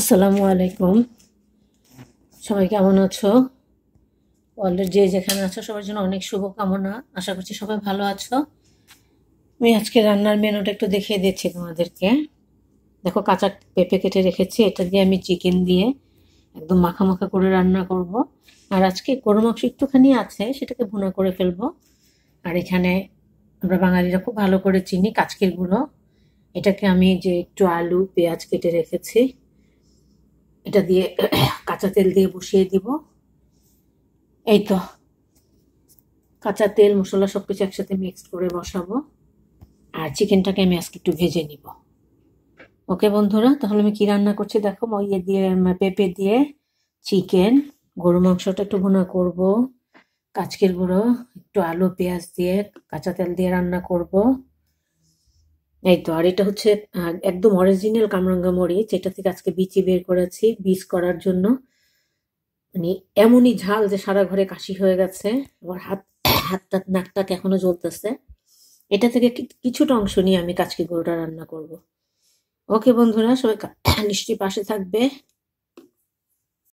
আসসালামু আলাইকুম সবাই কেমন আছো ওয়ার্ল্ডের যে যেখানে আছো সবার জন্য অনেক শুভকামনা আশা করছি সবাই ভালো আছো আমি আজকে রান্নার মেনুটা একটু দেখিয়ে দিচ্ছি তোমাদেরকে দেখো কাঁচা পেঁপে কেটে রেখেছি এটা দিয়ে আমি চিকেন দিয়ে একদম মাখা মাখা করে রান্না করব আর আজকে গরু মাংস একটুখানি আছে সেটাকে ভুনা করে ফেলবো আর এখানে আমরা বাঙালিরা খুব ভালো করে চিনি কাচকের গুঁড়ো এটাকে আমি যে একটু আলু পেঁয়াজ কেটে রেখেছি এটা দিয়ে কাঁচা তেল দিয়ে বসিয়ে দিব এই তো কাঁচা তেল মশলা সব কিছু একসাথে মিক্স করে বসাবো আর চিকেনটাকে আমি আজকে একটু ভেজে নিব ওকে বন্ধুরা তাহলে আমি কী রান্না করছি দেখো ইয়ে দিয়ে পেঁপে দিয়ে চিকেন গরু মাংসটা একটু ভুনা করব কাচকের গুঁড়ো একটু আলু পেঁয়াজ দিয়ে কাঁচা তেল দিয়ে রান্না করব এই তো আর এটা হচ্ছে একদম অরিজিনাল কামরাঙ্গা মরিচ এটা থেকে আজকে বিচি বের করেছি বীজ করার জন্য মানে এমনই ঝাল যে সারা ঘরে কাশি হয়ে গেছে আমার হাত হাত টাক নাক টাক এখনো জ্বলতেছে এটা থেকে কিছুটা অংশ নিয়ে আমি কাজকে গরুটা রান্না করব ওকে বন্ধুরা সবাই নিশ্চয়ই পাশে থাকবে